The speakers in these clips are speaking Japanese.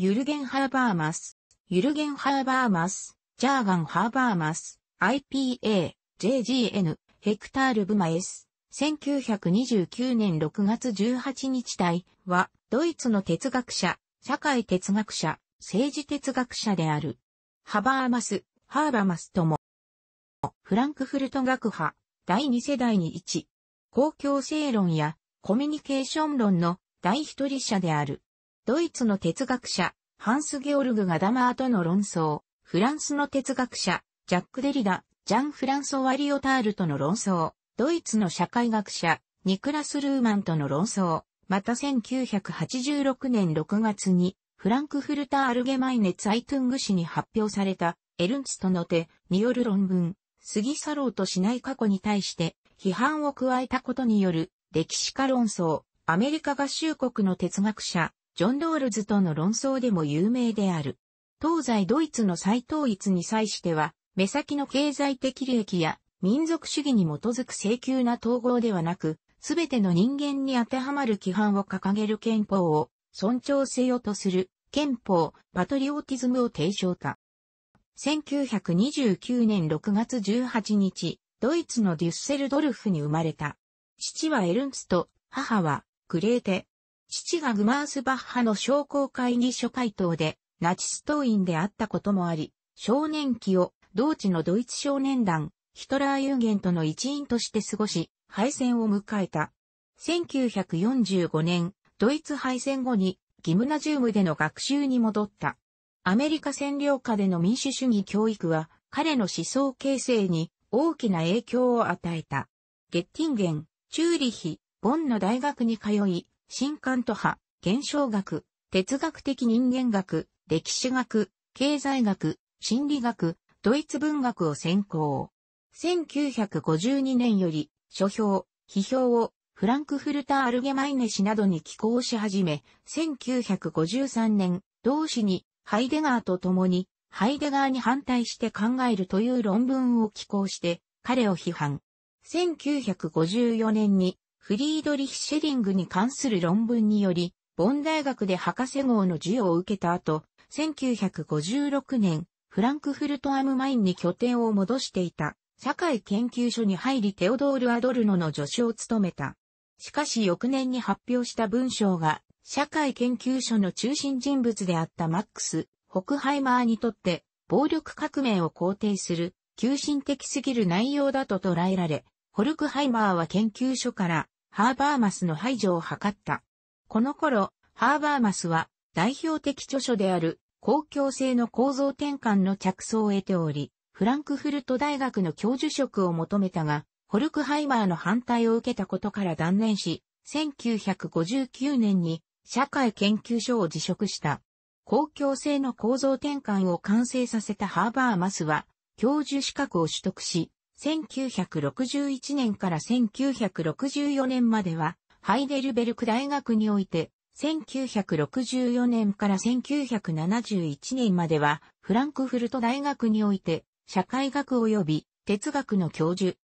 ユルゲンハーバーマス、ユルゲンハーバーマス、ジャーガンハーバーマス、IPA、JGN、ヘクタールブマエス、1929年6月18日体は、ドイツの哲学者、社会哲学者、政治哲学者である。ハバーマス、ハーバーマスとも、フランクフルト学派、第二世代に一、公共正論やコミュニケーション論の第一人者である。ドイツの哲学者、ハンス・ゲオルグ・ガダマーとの論争、フランスの哲学者、ジャック・デリダ、ジャン・フランソワ・リオタールとの論争、ドイツの社会学者、ニクラス・ルーマンとの論争、また1986年6月に、フランクフルター・アルゲマイネ・ツァイトゥング氏に発表された、エルンツとの手による論文、過ぎ去ろうとしない過去に対して、批判を加えたことによる、歴史家論争、アメリカ合衆国の哲学者、ジョン・ロールズとの論争でも有名である。東西ドイツの再統一に際しては、目先の経済的利益や民族主義に基づく請求な統合ではなく、すべての人間に当てはまる規範を掲げる憲法を尊重せよとする憲法パトリオティズムを提唱た。1929年6月18日、ドイツのデュッセルドルフに生まれた。父はエルンスト、母はグレーテ、父がグマースバッハの商工会議所会頭で、ナチス党員であったこともあり、少年期を同地のドイツ少年団、ヒトラー・ユーゲントの一員として過ごし、敗戦を迎えた。1945年、ドイツ敗戦後に、ギムナジウムでの学習に戻った。アメリカ占領下での民主主義教育は、彼の思想形成に大きな影響を与えた。ゲッティンゲン、チューリヒ、ボンの大学に通い、新刊と派、現象学、哲学的人間学、歴史学、経済学、心理学、ドイツ文学を専攻。1952年より、書評、批評をフランクフルター・アルゲマイネ氏などに寄稿し始め、1953年、同氏にハイデガーと共に、ハイデガーに反対して考えるという論文を寄稿して、彼を批判。1954年にフリードリヒ・シェリングに関する論文により、ボン大学で博士号の授与を受けた後、1956年、フランクフルト・アム・マインに拠点を戻していた、社会研究所に入りテオドール・アドルノの助手を務めた。しかし翌年に発表した文章が、社会研究所の中心人物であったマックス・ホクハイマーにとって、暴力革命を肯定する、急進的すぎる内容だと捉えられ、ホルクハイマーは研究所からハーバーマスの排除を図った。この頃、ハーバーマスは代表的著書である公共性の構造転換の着想を得ており、フランクフルト大学の教授職を求めたが、ホルクハイマーの反対を受けたことから断念し、1959年に社会研究所を辞職した。公共性の構造転換を完成させたハーバーマスは、教授資格を取得し、1961年から1964年までは、ハイデルベルク大学において、1964年から1971年までは、フランクフルト大学において、社会学及び哲学の教授。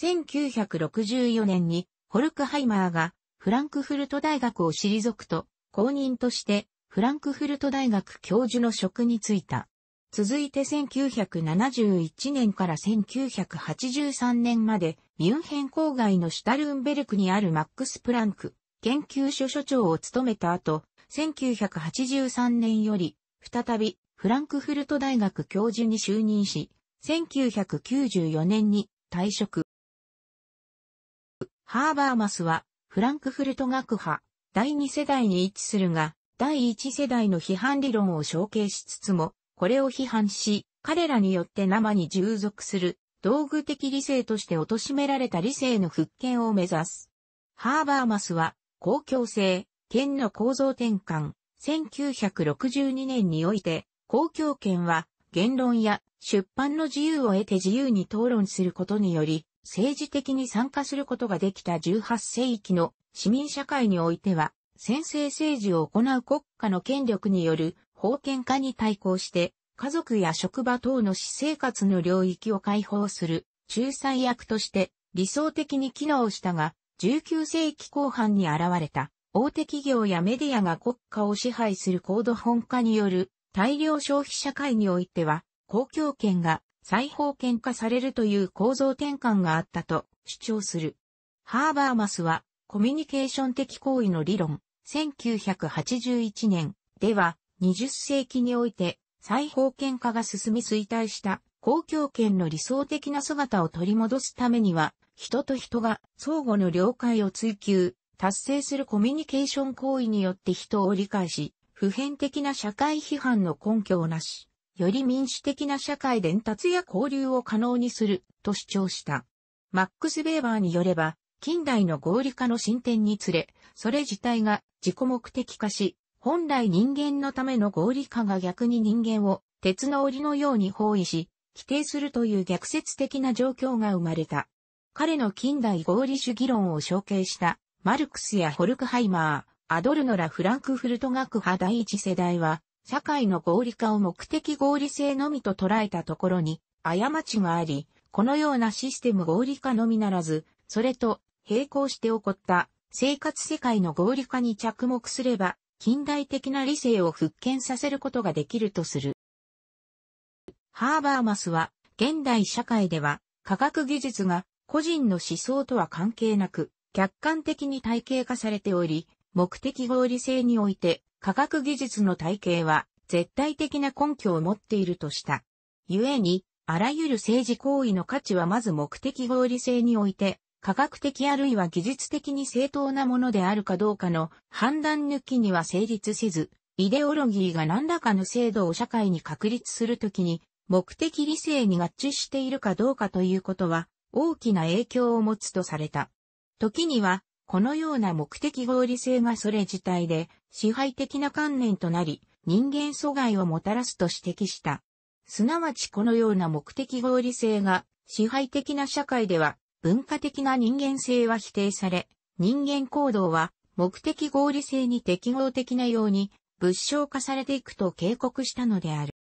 1964年に、ホルクハイマーが、フランクフルト大学を退くと、公認として、フランクフルト大学教授の職に就いた。続いて1971年から1983年まで、ミュンヘン郊外のシュタルンベルクにあるマックス・プランク研究所所長を務めた後、1983年より、再び、フランクフルト大学教授に就任し、1994年に退職。ハーバーマスは、フランクフルト学派、第二世代に位置するが、第一世代の批判理論を承継しつつも、これを批判し、彼らによって生に従属する道具的理性として貶められた理性の復権を目指す。ハーバーマスは、公共性、権の構造転換、1962年において、公共権は言論や出版の自由を得て自由に討論することにより、政治的に参加することができた18世紀の市民社会においては、専制政治を行う国家の権力による封建化に対抗して、家族や職場等の私生活の領域を解放する仲裁役として理想的に機能したが、19世紀後半に現れた大手企業やメディアが国家を支配する高度本化による大量消費社会においては、公共権が再封建化されるという構造転換があったと主張する。ハーバーマスはコミュニケーション的行為の理論、1981年では20世紀において、再封建化が進み衰退した公共権の理想的な姿を取り戻すためには、人と人が相互の了解を追求、達成するコミュニケーション行為によって人を理解し、普遍的な社会批判の根拠をなし、より民主的な社会伝達や交流を可能にすると主張した。マックス・ベーバーによれば、近代の合理化の進展につれ、それ自体が自己目的化し、本来人間のための合理化が逆に人間を鉄の檻のように包囲し、規定するという逆説的な状況が生まれた。彼の近代合理主義論を承継したマルクスやホルクハイマー、アドルノラ・フランクフルト学派第一世代は、社会の合理化を目的合理性のみと捉えたところに、過ちがあり、このようなシステム合理化のみならず、それと並行して起こった生活世界の合理化に着目すれば、近代的な理性を復権させることができるとする。ハーバーマスは、現代社会では、科学技術が個人の思想とは関係なく、客観的に体系化されており、目的合理性において、科学技術の体系は、絶対的な根拠を持っているとした。故に、あらゆる政治行為の価値はまず目的合理性において、科学的あるいは技術的に正当なものであるかどうかの判断抜きには成立せず、イデオロギーが何らかの制度を社会に確立するときに、目的理性に合致しているかどうかということは、大きな影響を持つとされた。時には、このような目的合理性がそれ自体で、支配的な観念となり、人間阻害をもたらすと指摘した。すなわちこのような目的合理性が、支配的な社会では文化的な人間性は否定され、人間行動は目的合理性に適合的なように物証化されていくと警告したのである。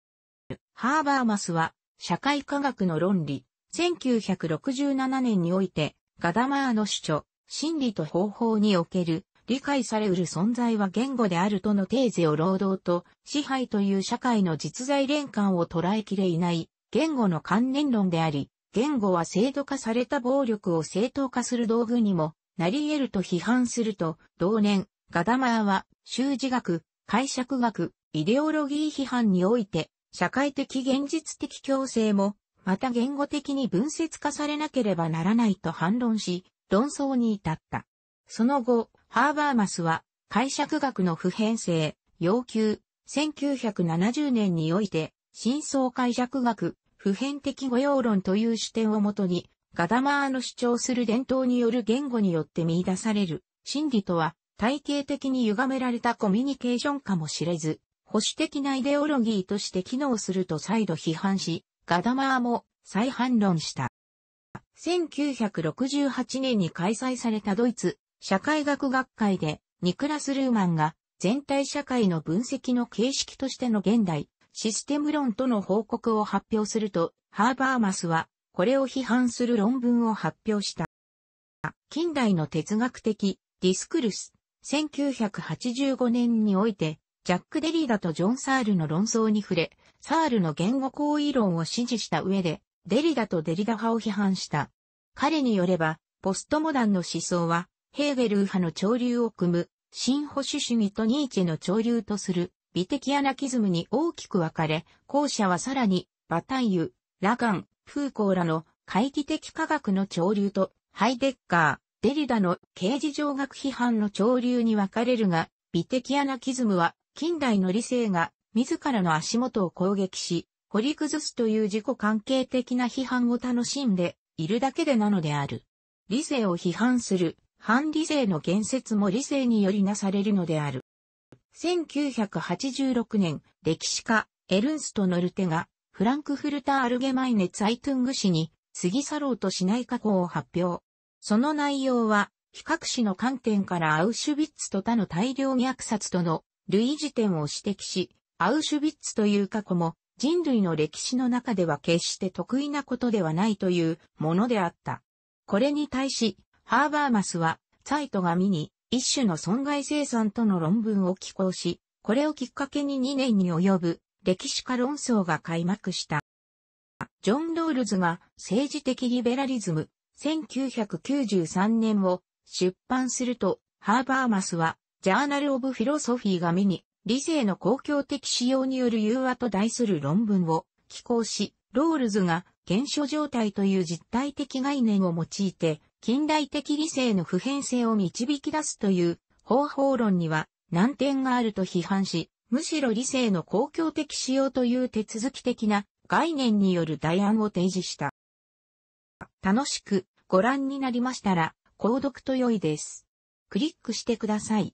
ハーバーマスは社会科学の論理、1967年においてガダマーの主張、心理と方法における理解されうる存在は言語であるとのテーゼを労働と支配という社会の実在連関を捉えきれいない言語の関連論であり、言語は制度化された暴力を正当化する道具にもなり得ると批判すると、同年、ガダマーは、修辞学、解釈学、イデオロギー批判において、社会的現実的共生も、また言語的に分節化されなければならないと反論し、論争に至った。その後、ハーバーマスは、解釈学の普遍性、要求、1970年において、真相解釈学、普遍的語用論という視点をもとに、ガダマーの主張する伝統による言語によって見出される、真理とは、体系的に歪められたコミュニケーションかもしれず、保守的なイデオロギーとして機能すると再度批判し、ガダマーも再反論した。1968年に開催されたドイツ社会学学会でニクラス・ルーマンが全体社会の分析の形式としての現代システム論との報告を発表すると、ハーバーマスは、これを批判する論文を発表した。近代の哲学的、ディスクルス、1985年において、ジャック・デリーダとジョン・サールの論争に触れ、サールの言語行為論を支持した上で、デリダとデリダ派を批判した。彼によれば、ポストモダンの思想は、ヘーゲル派の潮流を組む、新保守主義とニーチェの潮流とする、美的アナキズムに大きく分かれ、後者はさらに、バタイユ、ラガン、フーコーらの懐疑的科学の潮流と、ハイデッカー、デリダの刑事上学批判の潮流に分かれるが、美的アナキズムは、近代の理性が、自らの足元を攻撃し、掘り崩すという自己関係的な批判を楽しんでいるだけでなのである。理性を批判する、反理性の言説も理性によりなされるのである。1986年、歴史家、エルンスト・ノルテが、フランクフルター・アルゲマイネ・ツァイトゥング氏に、杉去ろうとしない過去を発表。その内容は、比較史の観点からアウシュビッツと他の大量虐殺との類似点を指摘し、アウシュビッツという過去も人類の歴史の中では決して得意なことではないというものであった。これに対し、ハーバーマスは、サイトが見に、一種の損害生産との論文を寄稿し、これをきっかけに2年に及ぶ歴史家論争が開幕した。ジョン・ロールズが政治的リベラリズム1993年を出版すると、ハーバーマスはジャーナル・オブ・フィロソフィーが目に理性の公共的使用による融和と題する論文を寄稿し、ロールズが原象状態という実体的概念を用いて近代的理性の普遍性を導き出すという方法論には難点があると批判し、むしろ理性の公共的使用という手続き的な概念による代案を提示した。楽しくご覧になりましたら、購読と良いです。クリックしてください。